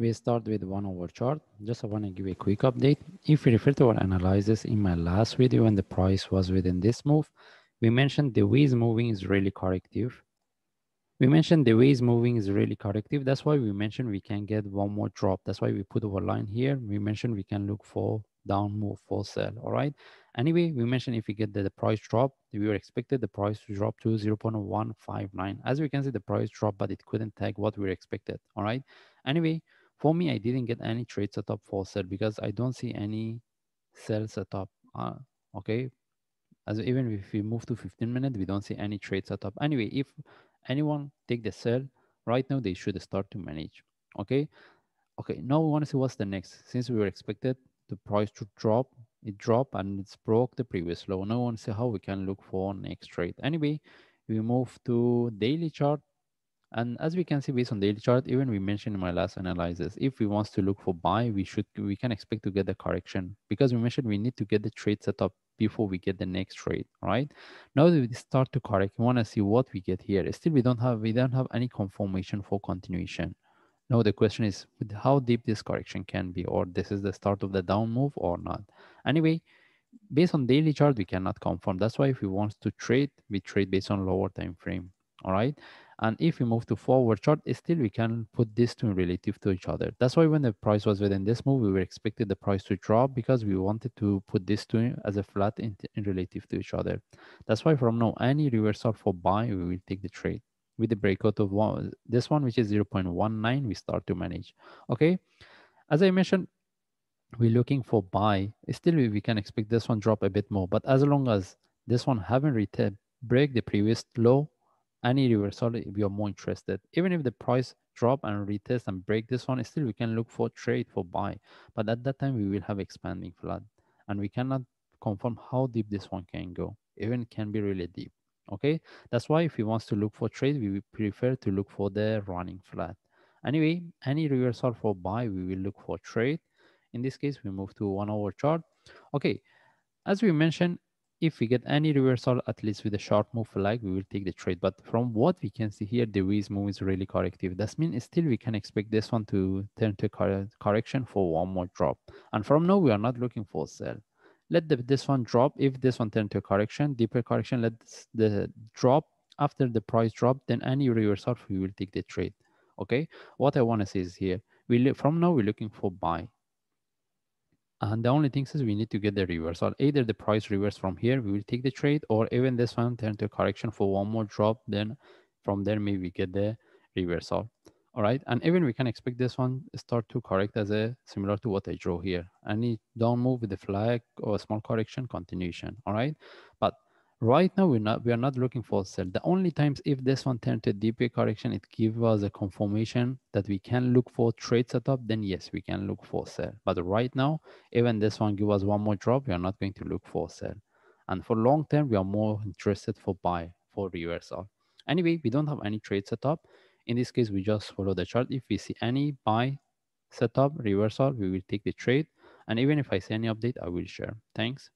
we start with one hour chart. Just I want to give a quick update. If you refer to our analysis in my last video and the price was within this move, we mentioned the way is moving is really corrective. We mentioned the way is moving is really corrective. That's why we mentioned we can get one more drop. That's why we put our line here. We mentioned we can look for down move for sell, all right? Anyway, we mentioned if we get the, the price drop, we were expected the price to drop to 0.159. As we can see, the price dropped, but it couldn't take what we were expected, all right? Anyway, for me, I didn't get any trades atop four sell because I don't see any sells atop, uh, okay? As even if we move to 15 minutes, we don't see any trades atop. Anyway, if anyone take the sell, right now they should start to manage, okay? Okay, now we wanna see what's the next. Since we were expected the price to drop, it dropped and it's broke the previous low. Now I wanna see how we can look for next trade. Anyway, we move to daily chart and as we can see based on daily chart, even we mentioned in my last analysis, if we want to look for buy, we should we can expect to get the correction because we mentioned we need to get the trade set up before we get the next trade, right? Now that we start to correct, we want to see what we get here. Still, we don't have we don't have any confirmation for continuation. Now the question is how deep this correction can be, or this is the start of the down move or not. Anyway, based on daily chart, we cannot confirm. That's why if we want to trade, we trade based on lower time frame. All right. And if we move to forward chart, still we can put these two in relative to each other. That's why when the price was within this move, we were expected the price to drop because we wanted to put these two as a flat in, in relative to each other. That's why from now, any reversal for buy, we will take the trade with the breakout of one, this one, which is 0.19, we start to manage. Okay. As I mentioned, we're looking for buy. Still, we can expect this one drop a bit more, but as long as this one haven't break the previous low, any reversal if you are more interested. Even if the price drop and retest and break this one, still we can look for trade for buy. But at that time, we will have expanding flood and we cannot confirm how deep this one can go. Even can be really deep. Okay, that's why if we want to look for trade, we prefer to look for the running flat. Anyway, any reversal for buy, we will look for trade. In this case, we move to one hour chart. Okay, as we mentioned, if we get any reversal, at least with a sharp move like, we will take the trade. But from what we can see here, the Wiz move is really corrective. That means still we can expect this one to turn to cor correction for one more drop. And from now, we are not looking for a sell. Let the, this one drop. If this one turn to correction, deeper correction, let the drop. After the price drop, then any reversal, we will take the trade. Okay, what I want to say is here, we from now, we're looking for buy. And uh, the only thing is we need to get the reversal. Either the price reverse from here, we will take the trade, or even this one turn to correction for one more drop. Then from there, maybe we get the reversal. All right, and even we can expect this one start to correct as a similar to what I draw here. Any down move with the flag or small correction continuation. All right, but Right now, we're not, we are not looking for sell. The only times if this one turned to DPA correction, it gives us a confirmation that we can look for trade setup, then yes, we can look for sell. But right now, even this one give us one more drop, we are not going to look for sell. And for long term, we are more interested for buy, for reversal. Anyway, we don't have any trade setup. In this case, we just follow the chart. If we see any buy setup, reversal, we will take the trade. And even if I see any update, I will share. Thanks.